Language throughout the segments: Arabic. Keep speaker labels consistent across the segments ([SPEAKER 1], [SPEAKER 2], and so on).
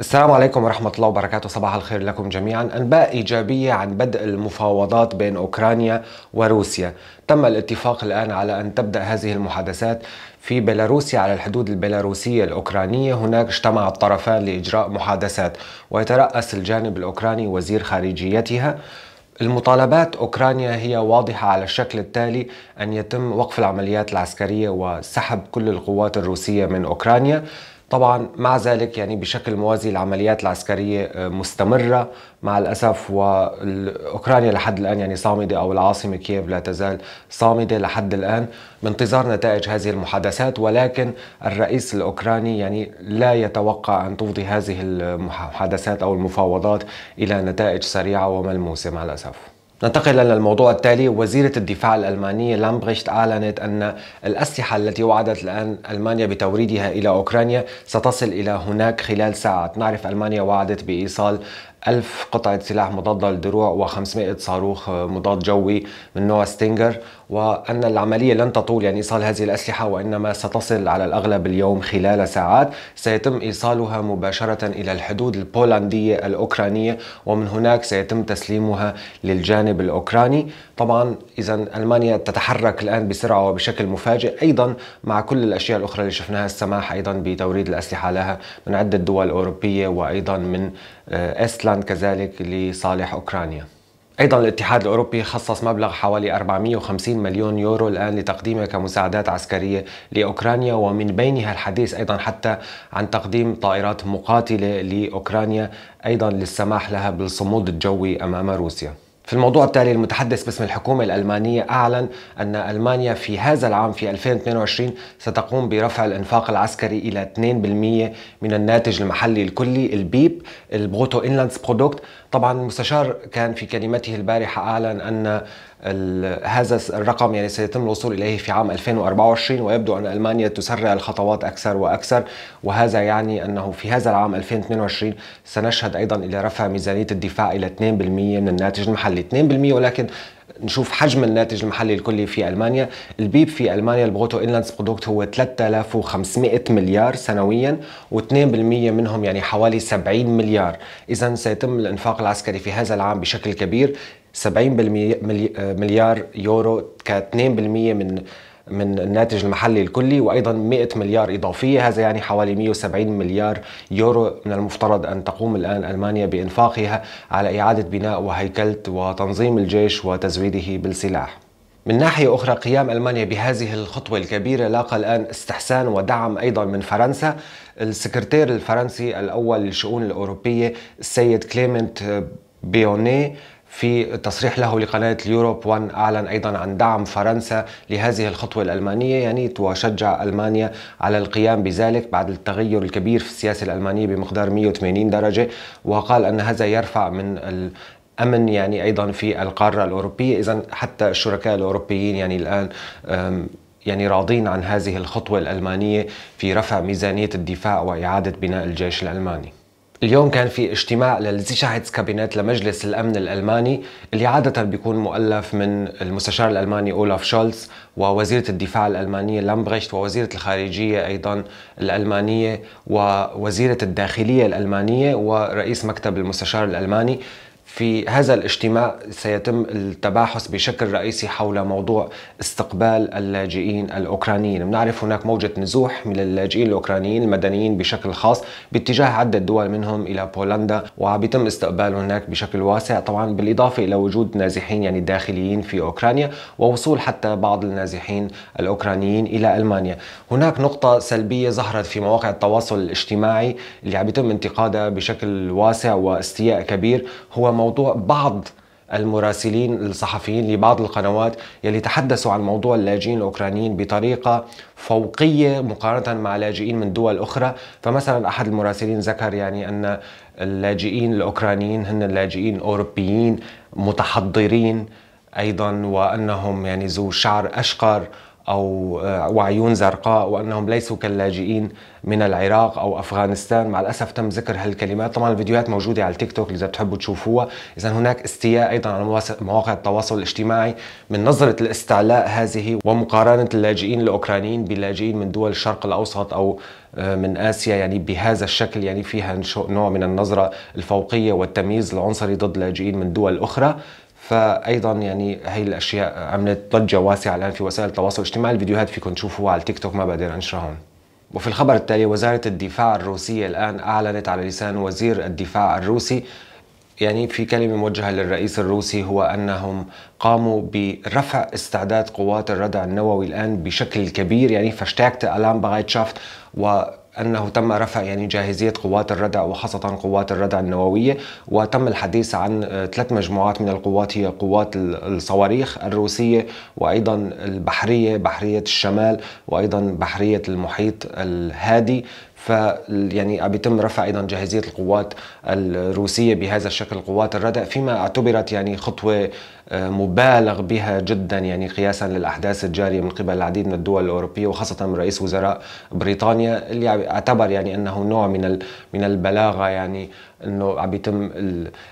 [SPEAKER 1] السلام عليكم ورحمة الله وبركاته صباح الخير لكم جميعا أنباء إيجابية عن بدء المفاوضات بين أوكرانيا وروسيا تم الاتفاق الآن على أن تبدأ هذه المحادثات في بيلاروسيا على الحدود البيلاروسية الأوكرانية هناك اجتمع الطرفان لإجراء محادثات ويترأس الجانب الأوكراني وزير خارجيتها المطالبات أوكرانيا هي واضحة على الشكل التالي أن يتم وقف العمليات العسكرية وسحب كل القوات الروسية من أوكرانيا طبعا مع ذلك يعني بشكل موازي العمليات العسكريه آه، مستمره مع الاسف واوكرانيا لحد الان يعني صامده او العاصمه كييف لا تزال صامده لحد الان بانتظار نتائج هذه المحادثات ولكن الرئيس الاوكراني يعني لا يتوقع ان تفضي هذه المحادثات او المفاوضات الى نتائج سريعه وملموسه مع الاسف ننتقل إلى الموضوع التالي وزيرة الدفاع الألمانية لامبريشت أعلنت أن الأسلحة التي وعدت الآن ألمانيا بتوريدها إلى أوكرانيا ستصل إلى هناك خلال ساعات نعرف ألمانيا وعدت بإيصال 1000 قطعة سلاح مضادة للدروع و500 صاروخ مضاد جوي من نوع ستينجر وأن العملية لن تطول يعني إيصال هذه الأسلحة وإنما ستصل على الأغلب اليوم خلال ساعات سيتم إيصالها مباشرة إلى الحدود البولندية الأوكرانية ومن هناك سيتم تسليمها للجانب الأوكراني طبعا إذا ألمانيا تتحرك الآن بسرعة وبشكل مفاجئ أيضا مع كل الأشياء الأخرى اللي شفناها السماح أيضا بتوريد الأسلحة لها من عدة دول أوروبية وأيضا من آه، إسلام وسدا كذلك لصالح أوكرانيا أيضا الاتحاد الأوروبي خصص مبلغ حوالي 450 مليون يورو الآن لتقديمه كمساعدات عسكرية لأوكرانيا ومن بينها الحديث أيضا حتى عن تقديم طائرات مقاتلة لأوكرانيا أيضا للسماح لها بالصمود الجوي أمام روسيا في الموضوع التالي المتحدث باسم الحكومة الألمانية أعلن أن ألمانيا في هذا العام في 2022 ستقوم برفع الإنفاق العسكري إلى 2% من الناتج المحلي الكلي البيب البروتو إنلاندس برودكت طبعا المستشار كان في كلمته البارحة أعلن أن هذا الرقم يعني سيتم الوصول اليه في عام 2024 ويبدو ان المانيا تسرع الخطوات اكثر واكثر وهذا يعني انه في هذا العام 2022 سنشهد ايضا الى رفع ميزانيه الدفاع الى 2% من الناتج المحلي 2% ولكن نشوف حجم الناتج المحلي الكلي في المانيا، البيب في المانيا البروتو انلاندز برودكت هو 3500 مليار سنويا و2% منهم يعني حوالي 70 مليار، اذا سيتم الانفاق العسكري في هذا العام بشكل كبير 70 آه، مليار يورو ك 2% من من الناتج المحلي الكلي وايضا 100 مليار اضافيه هذا يعني حوالي 170 مليار يورو من المفترض ان تقوم الان المانيا بانفاقها على اعاده بناء وهيكله وتنظيم الجيش وتزويده بالسلاح. من ناحية أخرى قيام ألمانيا بهذه الخطوة الكبيرة لاقى الآن استحسان ودعم أيضا من فرنسا السكرتير الفرنسي الأول للشؤون الأوروبية السيد كليمنت بيوني في تصريح له لقناة اليوروب 1 أعلن أيضا عن دعم فرنسا لهذه الخطوة الألمانية يعني وشجع ألمانيا على القيام بذلك بعد التغير الكبير في السياسة الألمانية بمقدار 180 درجة وقال أن هذا يرفع من امن يعني ايضا في القاره الاوروبيه اذا حتى الشركاء الاوروبيين يعني الان يعني راضين عن هذه الخطوه الالمانيه في رفع ميزانيه الدفاع واعاده بناء الجيش الالماني اليوم كان في اجتماع للزيشاهيتسكابينت لمجلس الأمن الألماني اللي عادة بيكون مؤلف من المستشار الألماني أولاف شولتز ووزيرة الدفاع الألمانية لامبريشت ووزيرة الخارجية أيضا الألمانية ووزيرة الداخلية الألمانية ورئيس مكتب المستشار الألماني في هذا الاجتماع سيتم التباحث بشكل رئيسي حول موضوع استقبال اللاجئين الأوكرانيين بنعرف هناك موجة نزوح من اللاجئين الأوكرانيين المدنيين بشكل خاص باتجاه عدة دول منهم إلى بولندا وبيتم استقبال هناك بشكل واسع طبعا بالإضافة إلى وجود نازحين يعني داخليين في أوكرانيا ووصول حتى بعض النازحين الأوكرانيين إلى ألمانيا هناك نقطة سلبية ظهرت في مواقع التواصل الاجتماعي اللي عم يتم انتقادها بشكل واسع واستياء كبير هو موضوع بعض المراسلين الصحفيين لبعض القنوات يلي تحدثوا عن موضوع اللاجئين الاوكرانيين بطريقه فوقيه مقارنه مع لاجئين من دول اخرى، فمثلا احد المراسلين ذكر يعني ان اللاجئين الاوكرانيين هن اللاجئين اوروبيين متحضرين ايضا وانهم يعني ذو شعر اشقر او آه، وعيون زرقاء وانهم ليسوا كاللاجئين من العراق او افغانستان مع الاسف تم ذكر هالكلمات طبعا الفيديوهات موجوده على التيك توك اذا بتحبوا تشوفوها اذا هناك استياء ايضا على مواقع التواصل الاجتماعي من نظره الاستعلاء هذه ومقارنه اللاجئين الاوكرانيين بلاجئين من دول الشرق الاوسط او آه، من اسيا يعني بهذا الشكل يعني فيها نوع من النظره الفوقيه والتمييز العنصري ضد لاجئين من دول اخرى فايضا يعني هي الاشياء عملت ضجه واسعه الان في وسائل التواصل الاجتماعي الفيديوهات فيكم تشوفوها على التيك توك ما بقدر انشرها هون وفي الخبر التالي وزاره الدفاع الروسيه الان اعلنت على لسان وزير الدفاع الروسي يعني في كلمه موجهه للرئيس الروسي هو انهم قاموا برفع استعداد قوات الردع النووي الان بشكل كبير يعني فاشتاكت ألام بغايت شافت و أنه تم رفع يعني جاهزية قوات الردع وخاصة قوات الردع النووية وتم الحديث عن آه، ثلاث مجموعات من القوات هي قوات الصواريخ الروسية وأيضا البحرية بحرية الشمال وأيضا بحرية المحيط الهادي ف يعني عم بيتم رفع ايضا جاهزيه القوات الروسيه بهذا الشكل قوات الردع فيما اعتبرت يعني خطوه آه، مبالغ بها جدا يعني قياسا للاحداث الجاريه من قبل العديد من الدول الاوروبيه وخاصه من رئيس وزراء بريطانيا اللي اعتبر يعني انه نوع من من البلاغه يعني انه عم بيتم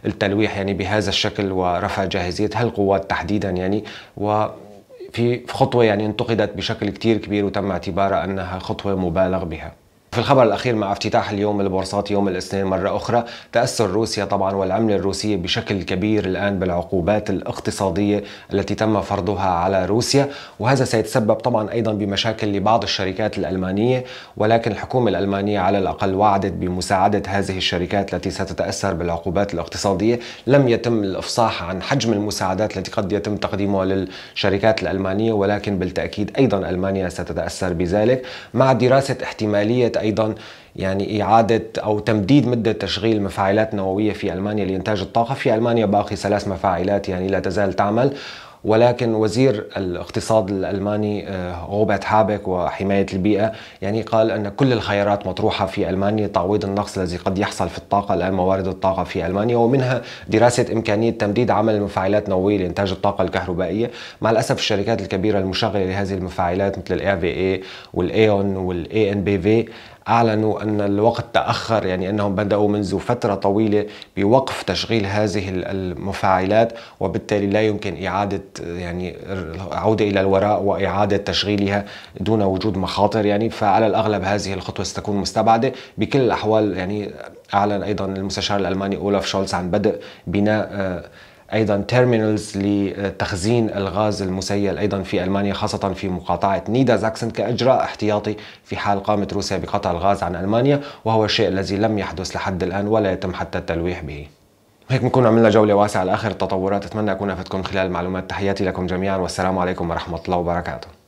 [SPEAKER 1] التلويح يعني بهذا الشكل ورفع جاهزيه هالقوات تحديدا يعني و في خطوه يعني انتقدت بشكل كتير كبير وتم اعتبارها انها خطوه مبالغ بها في الخبر الأخير مع افتتاح اليوم البورصات يوم الاثنين مرة أخرى تأثر روسيا طبعا والعملة الروسية بشكل كبير الآن بالعقوبات الاقتصادية التي تم فرضها على روسيا وهذا سيتسبب طبعا أيضا بمشاكل لبعض الشركات الألمانية ولكن الحكومة الألمانية على الأقل وعدت بمساعدة هذه الشركات التي ستتأثر بالعقوبات الاقتصادية لم يتم الإفصاح عن حجم المساعدات التي قد يتم تقديمها للشركات الألمانية ولكن بالتأكيد أيضا ألمانيا ستتأثر بذلك مع دراسة احتمالية ايضا يعني اعاده او تمديد مده تشغيل مفاعلات نوويه في المانيا لانتاج الطاقه في المانيا باقي ثلاث مفاعلات يعني لا تزال تعمل ولكن وزير الاقتصاد الالماني آه، روبرت هابك وحمايه البيئه يعني قال ان كل الخيارات مطروحه في المانيا تعويض النقص الذي قد يحصل في الطاقه الان موارد الطاقه في المانيا ومنها دراسه امكانيه تمديد عمل المفاعلات النوويه لانتاج الطاقه الكهربائيه مع الاسف الشركات الكبيره المشغله لهذه المفاعلات مثل الاي في اي والايون والاي ان بي في أعلنوا أن الوقت تأخر يعني أنهم بدأوا منذ فترة طويلة بوقف تشغيل هذه المفاعلات وبالتالي لا يمكن إعادة يعني العودة إلى الوراء وإعادة تشغيلها دون وجود مخاطر يعني فعلى الأغلب هذه الخطوة ستكون مستبعدة بكل الأحوال يعني أعلن أيضا المستشار الألماني أولاف شولز عن بدء بناء آه، ايضا تيرمينالز لتخزين الغاز المسيل ايضا في المانيا خاصه في مقاطعه نيدا زاكسن كاجراء احتياطي في حال قامت روسيا بقطع الغاز عن المانيا وهو الشيء الذي لم يحدث لحد الان ولا يتم حتى التلويح به. هيك بنكون عملنا جوله واسعه لاخر التطورات اتمنى اكون افدتكم خلال المعلومات تحياتي لكم جميعا والسلام عليكم ورحمه الله وبركاته.